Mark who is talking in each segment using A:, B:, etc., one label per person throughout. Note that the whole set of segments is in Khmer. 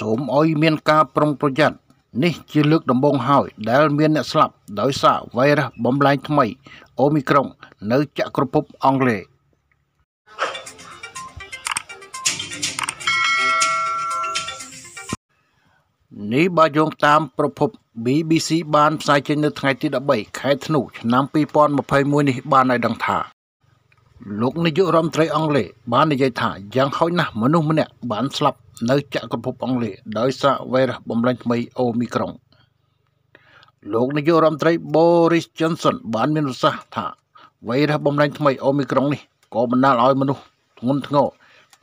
A: សូមឲ្យមានការប្រុងប្រយ័ត្ននេះជាលើកដំបូងហើយដែលមានអ្នកស្លាប់ដោយសារវ៉ៃរ៉ាសបំលែងថ្មី អូមីក្រុង នៅចក្រភពអង់គ្លេសនេះបើយោងតាម ប្រភព BBC បានផ្សាយចេញនៅថ្ងៃទី13ខែធ្នូឆ្នាំ2021នេះបានឲ្យដឹងថា លោកនាយករដ្ឋមន្ត្រីអង់គ្លេសបាននិយាយថាយ៉ាងហោចណាស់មនុស្សម្នាក់បានស្លាប់នៅចក្រភពអង់គ្លេសដោយសារវ៉ៃរុសបំលែងថ្មីអូមីក្រុងលោកនាយករដ្ឋមន្ត្រី Boris Johnson បាន មានប្រសាសន៍ថាវ៉ៃរុសបំលែងថ្មីអូមីក្រុងនេះក៏បណ្ដាលឲ្យមនុស្សធ្ងន់ធ្ងរ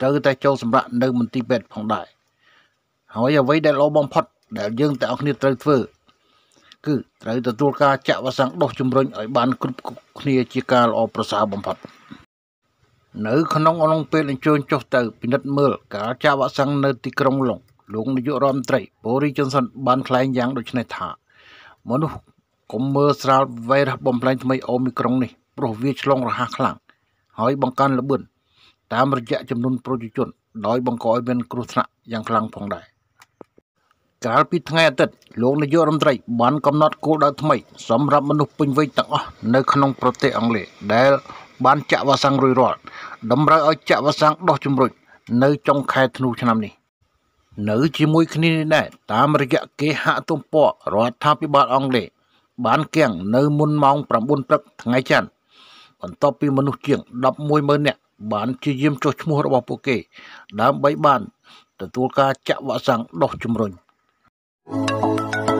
A: ត្រូវតែចូលសម្រាកនៅមន្ទីរពេទ្យផងដែរហើយអ្វីដែលល្អបំផុតដែលយើងទាំងអស់គ្នាត្រូវធ្វើគឺត្រូវទទួលការចាក់វ៉ាក់សាំងដុសជំរុញឲ្យបានគ្រប់គ្នាជាការល្អប្រសើរបំផុត។នៅក្នុងអំឡុងពេលអញ្ជើញចុះទៅពិនិត្យមើលការចាក់វ៉ាក់សាំងនៅទីក្រុងឡុងលោកនាយករដ្ឋមន្ត្រីបូរីជុនសុនបានថ្លែងយ៉ាងដូចនេះថា មនុស្សកុំមើលស្រាលវ៉ៃរ៉ាស់បំផ្លាញថ្មីអូមីក្រុងនេះព្រោះវាឆ្លងរហ័សខ្លាំងហើយបង្កើនល្បឿនតាមរយៈចំនួនប្រជាជនដោយបង្កឲ្យមានគ្រោះថ្នាក់យ៉ាងខ្លាំងផងដែរកាលពីថ្ងៃអាទិត្យលោកនាយករដ្ឋមន្ត្រីបានកំណត់គោលដៅថ្មី សម្រាប់មនុស្សពេញវ័យទាំងអស់នៅក្នុងប្រទេសអង់គ្លេសដែលបានចាក់វ៉ាក់សាំងរួចរាល់តម្រូវឲ្យចាក់វ៉ាក់សាំងដោះជំរុញនៅចុងខែធ្នូឆ្នាំនេះ នៅ ជាមួយគ្នានេះដែរតាមរយៈគេហទំព័ររដ្ឋាភិបាលអង់គ្លេសបានគាំងនៅមុនម៉ោង9ព្រឹក ថ្ងៃច័ន្ទបន្ទាប់ពីមនុស្សជាង110,000នាក់បានជាយាមចុះឈ្មោះរបស់ពួកគេ ដើម្បីបានទទួលការចាក់វ៉ាក់សាំងដោះជំរុញ thank you